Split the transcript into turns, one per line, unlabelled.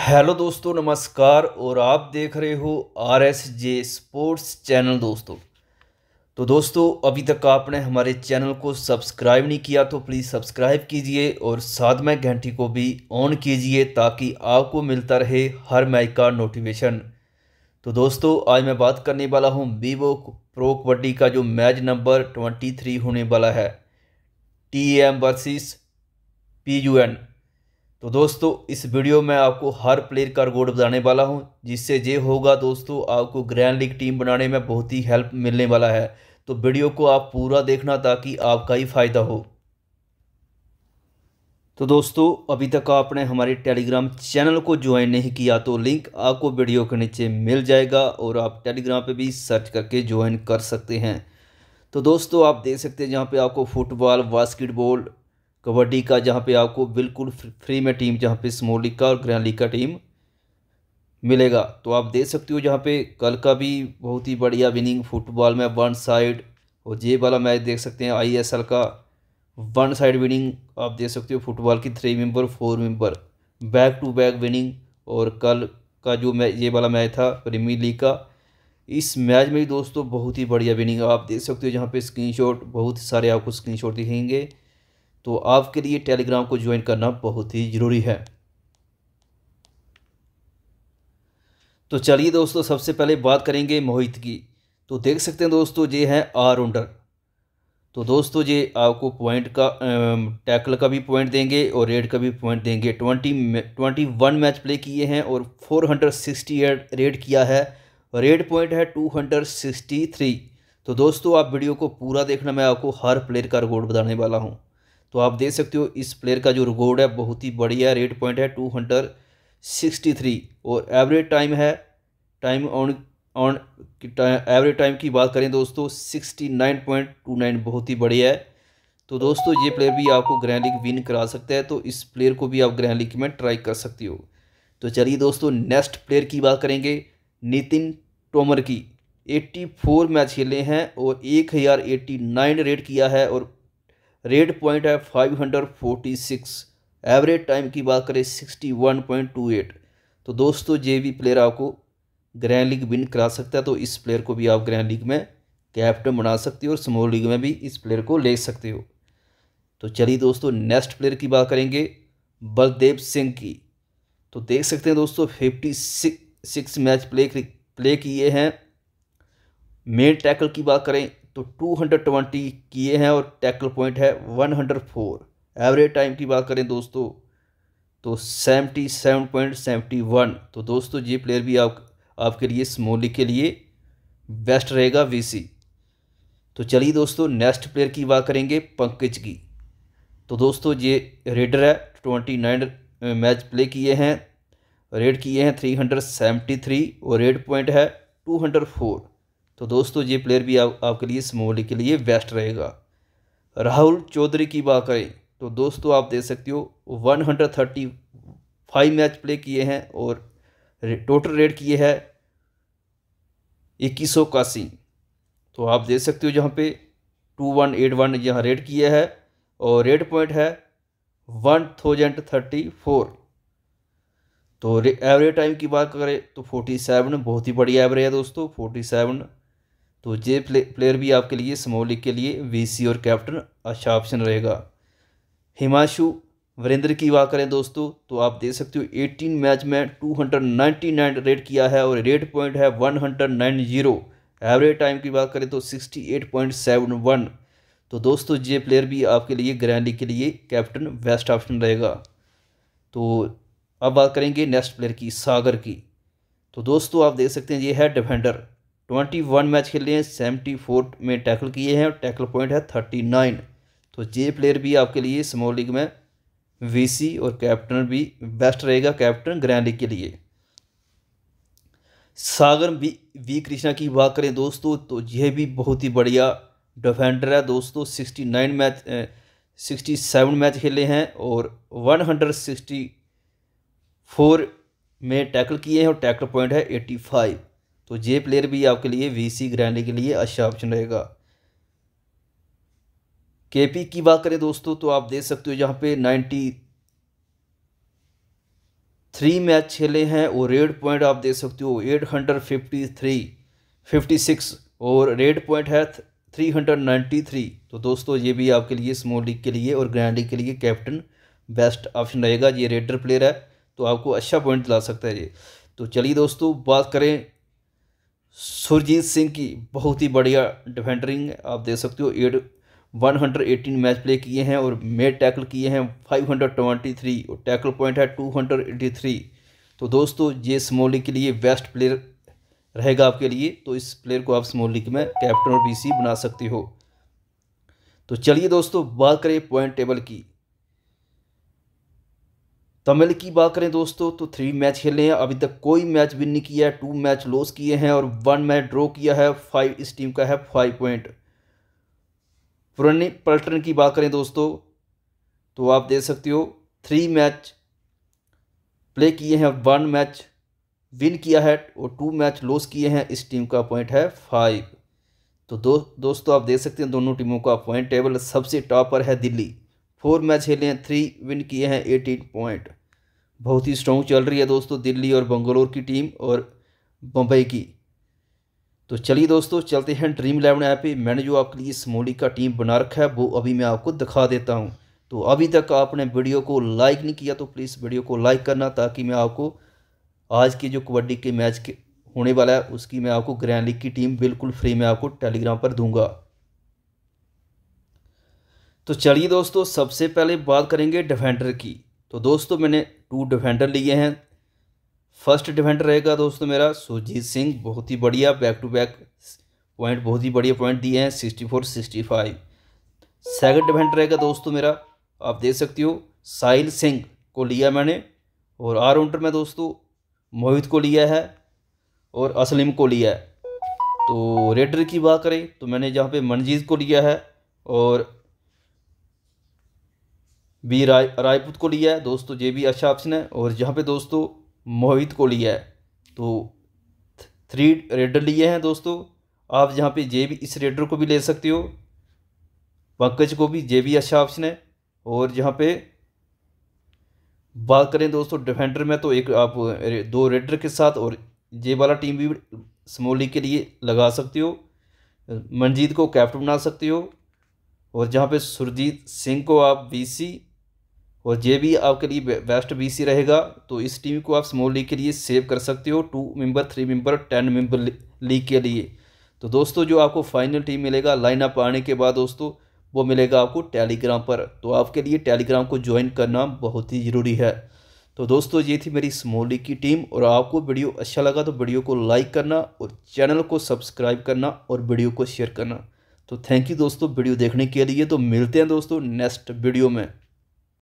hello दोस्तों नमस्कार और आप देख रहे हो R S J sports channel दोस्तों तो दोस्तों अभी तक आपने हमारे चैनल को सब्सक्राइब नहीं किया तो प्लीज़ सब्सक्राइब कीजिए और साथ में घंटी को भी ऑन कीजिए ताकि आपको मिलता रहे हर मैच का नोटिफिकेशन तो दोस्तों आज मैं बात करने वाला हूँ वीवो प्रो कबड्डी का जो मैच नंबर ट्वेंटी थ्री होने वाला है T M versus P U N तो दोस्तों इस वीडियो में आपको हर प्लेयर का रिकॉर्ड बताने वाला हूँ जिससे ये होगा दोस्तों आपको ग्रैंड लीग टीम बनाने में बहुत ही हेल्प मिलने वाला है तो वीडियो को आप पूरा देखना ताकि आपका ही फ़ायदा हो तो दोस्तों अभी तक आपने हमारे टेलीग्राम चैनल को ज्वाइन नहीं किया तो लिंक आपको वीडियो के नीचे मिल जाएगा और आप टेलीग्राम पे भी सर्च करके ज्वाइन कर सकते हैं तो दोस्तों आप देख सकते हैं जहाँ पे आपको फुटबॉल बास्केटबॉल कबड्डी का जहाँ पे आपको बिल्कुल फ्री में टीम जहाँ पे स्मॉल लीग का और ग्रैंड लीग का टीम मिलेगा तो आप देख सकते हो जहाँ पे कल का भी बहुत ही बढ़िया विनिंग फुटबॉल में वन साइड और ये वाला मैच देख सकते हैं आईएसएल का वन साइड विनिंग आप देख सकते हो फुटबॉल की three member four member back to back winning और कल का जो मैच ये वाला मैच था प्रीमियर लीग का इस मैच में भी दोस्तों बहुत ही बढ़िया विनिंग आप देख सकते हो जहाँ पे स्क्रीनशॉट बहुत सारे आपको स्क्रीनशॉट दिखेंगे तो आपके लिए टेलीग्राम को ज्वाइन करना बहुत ही ज़रूरी है तो चलिए दोस्तों सबसे पहले बात करेंगे मोहित की तो देख सकते हैं दोस्तों ये है उंडर तो दोस्तों ये आपको पॉइंट का टैकल का भी पॉइंट देंगे और रेड का भी पॉइंट देंगे twenty twenty one match play किए हैं और four hundred sixty eight raid किया है रेड पॉइंट है टू हंड्रेड सिक्सटी थ्री तो दोस्तों आप वीडियो को पूरा देखना मैं आपको हर प्लेयर का रिकॉर्ड बताने वाला हूँ तो आप देख सकते हो इस प्लेयर का जो रिकॉर्ड है बहुत ही बढ़िया रेट पॉइंट है टू हंड्रेड सिक्सटी थ्री और एवरेज टाइम है time on on average time की बात करें दोस्तों sixty nine point two nine बहुत ही बढ़िया है तो दोस्तों ये प्लेयर भी आपको ग्रैंड लीग विन करा सकता है तो इस प्लेयर को भी आप ग्रैंड लीग में ट्राई कर सकते हो तो चलिए दोस्तों नेक्स्ट प्लेयर की बात करेंगे नितिन तोमर की 84 मैच खेले हैं और 1089 रेट किया है और रेट पॉइंट है five hundred forty six average time की बात करें sixty one point two eight तो दोस्तों जे भी प्लेयर आपको ग्रैंड लीग विन करा सकता है तो इस प्लेयर को भी आप ग्रैंड लीग में कैप्टन बना सकते हो और स्मॉल लीग में भी इस प्लेयर को ले सकते हो तो चलिए दोस्तों नेक्स्ट प्लेयर की बात करेंगे बलदेव सिंह की तो देख सकते हैं दोस्तों fifty six match play play किए हैं मेन टैकल की बात करें तो 220 किए हैं और टैकल पॉइंट है 104 एवरेज टाइम की बात करें दोस्तों तो 77.71 तो दोस्तों ये प्लेयर भी आप आपके लिए स्मोली के लिए बेस्ट रहेगा वीसी तो चलिए दोस्तों नेक्स्ट प्लेयर की बात करेंगे पंकज की तो दोस्तों ये रेडर है ट्वेंटी नाइन मैच प्ले किए हैं रेड किए हैं थ्री हंड्रेड सेवेंटी थ्री और रेड पॉइंट है टू हंड्रेड फोर तो दोस्तों ये प्लेयर भी आप, आपके लिए स्मॉल के लिए बेस्ट रहेगा राहुल चौधरी की बात करें तो दोस्तों आप देख सकते हो 135 मैच प्ले किए हैं और टोटल रेट किए है इक्कीस सौ इक्यासी तो आप देख सकते हो जहाँ पे टू वन एट वन यहाँ रेट किया है और रेट पॉइंट है वन थाउजेंड थर्टी फोर तो एवरेज टाइम की बात करें तो फोर्टी सेवन बहुत ही बढ़िया एवरेज है दोस्तों फोर्टी सेवन तो जे प्ले, प्लेयर भी आपके लिए स्मॉल लीग के लिए वीसी और कैप्टन अच्छा ऑप्शन रहेगा हिमांशु वरेंद्र की बात करें दोस्तों तो आप देख सकते हो 18 मैच में 299 रेट किया है और रेट पॉइंट है 190 एवरेज टाइम की बात करें तो 68.71 तो दोस्तों ये प्लेयर भी आपके लिए ग्रैंड लीग के लिए कैप्टन बेस्ट ऑप्शन रहेगा तो अब बात करेंगे नेक्स्ट प्लेयर की सागर की तो दोस्तों आप देख सकते हैं ये है डिफेंडर ट्वेंटी वन मैच खेले हैं सेवेंटी फोर में टैकल किए हैं और टैकल पॉइंट है थर्टी नाइन तो ये प्लेयर भी आपके लिए स्मॉल लीग में वीसी और कैप्टन भी बेस्ट रहेगा कैप्टन ग्रैंड लीग के लिए सागर वी वी कृष्णा की बात करें दोस्तों तो यह भी बहुत ही बढ़िया डिफेंडर है दोस्तों sixty nine match sixty seven match खेले हैं और वन हंड्रेड सिक्सटी फोर में टैकल किए हैं और टैकल पॉइंट है एटी फाइव तो जे प्लेयर भी आपके लिए वीसी ग्रैंडी के लिए अच्छा ऑप्शन रहेगा केपी की बात करें दोस्तों तो आप देख सकते हो यहाँ पे नाइन्टी थ्री मैच खेले हैं और रेड पॉइंट आप देख सकते हो eight hundred fifty three fifty six और रेड पॉइंट है थ्री हंड्रेड नाइन्टी थ्री तो दोस्तों ये भी आपके लिए स्मॉल लीग के लिए और ग्रैंड लीग के लिए कैप्टन बेस्ट ऑप्शन रहेगा ये रेडर प्लेयर है तो आपको अच्छा पॉइंट दिला सकता है ये तो चलिए दोस्तों बात करें सुरजीत सिंह की बहुत ही बढ़िया डिफेंडरिंग आप देख सकते हो eight one hundred eighteen match play किए हैं और मेड टैकल किए हैं फाइव हंड्रेड ट्वेंटी थ्री और टैकल पॉइंट है टू हंड्रेड एटी थ्री तो दोस्तों ये स्मॉल लीग के लिए बेस्ट प्लेयर रहेगा आपके लिए तो इस प्लेयर को आप स्मॉल लीग में कैप्टन और बी बना सकते हो तो चलिए दोस्तों बात करें पॉइंट टेबल की तमिल तो की बात करें दोस्तों तो थ्री मैच खेले हैं अभी तक कोई मैच विन नहीं किया है टू मैच लॉस किए हैं और वन मैच ड्रॉ किया है फाइव इस टीम का है फाइव पॉइंट पुराने पलटन की बात करें दोस्तों तो आप देख सकते हो थ्री मैच प्ले किए हैं वन मैच विन किया है और टू मैच लॉस किए हैं इस टीम का पॉइंट है फाइव तो दो दोस्तों आप देख सकते हैं दोनों टीमों का पॉइंट टेबल सबसे टॉप पर है दिल्ली फोर मैच खेले हैं थ्री विन किए हैं एटीन पॉइंट बहुत ही स्ट्रॉन्ग चल रही है दोस्तों दिल्ली और बंगलोर की टीम और बम्बई की तो चलिए दोस्तों चलते हैं ड्रीम इलेवन ऐप पे मैंने जो आपके लिए स्मोली का टीम बना रखा है वो अभी मैं आपको दिखा देता हूँ तो अभी तक आपने वीडियो को लाइक नहीं किया तो प्लीज़ वीडियो को लाइक करना ताकि मैं आपको आज के जो कबड्डी के मैच के होने वाला है उसकी मैं आपको ग्रैंड लीग की टीम बिल्कुल फ्री में आपको टेलीग्राम पर दूंगा तो चलिए दोस्तों सबसे पहले बात करेंगे डिफेंडर की तो दोस्तों मैंने टू डिफेंडर लिए हैं फर्स्ट डिफेंडर रहेगा दोस्तों मेरा सुरजीत सिंह बहुत ही बढ़िया बैक टू बैक पॉइंट बहुत ही बढ़िया पॉइंट दिए हैं sixty four sixty five second defender रहेगा दोस्तों मेरा आप देख सकते हो साहिल सिंह को लिया मैंने और ऑलराउंडर में दोस्तों मोहित को लिया है और असलिम को लिया है तो रेडर की बात करें तो मैंने जहाँ पे मनजीत को लिया है और बी राय रायपूत को लिया है दोस्तों ये भी अच्छा ऑप्शन है और यहाँ पे दोस्तों मोहित को लिया है तो थ्री रेडर लिए हैं दोस्तों आप यहाँ पे जे भी इस रेडर को भी ले सकते हो पंकज को भी ये भी अच्छा ऑप्शन है और यहाँ पे बात करें दोस्तों डिफेंडर में तो एक आप दो रेडर के साथ और जे वाला टीम भी स्मॉल के लिए लगा सकते हो मनजीत को कैप्टन बना सकते हो और जहाँ पे सुरजीत सिंह को आप बीसी और ये भी आपके लिए बेस्ट बीसी रहेगा तो इस टीम को आप स्मॉल लीग के लिए सेव कर सकते हो two member three member ten member league के लिए तो दोस्तों जो आपको फाइनल टीम मिलेगा लाइनअप आने के बाद दोस्तों वो मिलेगा आपको टेलीग्राम पर तो आपके लिए टेलीग्राम को ज्वाइन करना बहुत ही ज़रूरी है तो दोस्तों ये थी मेरी स्मॉल लीग की टीम और आपको वीडियो अच्छा लगा तो वीडियो को लाइक करना और चैनल को सब्सक्राइब करना और वीडियो को शेयर करना तो थैंक यू दोस्तों वीडियो देखने के लिए तो मिलते हैं दोस्तों नेक्स्ट वीडियो में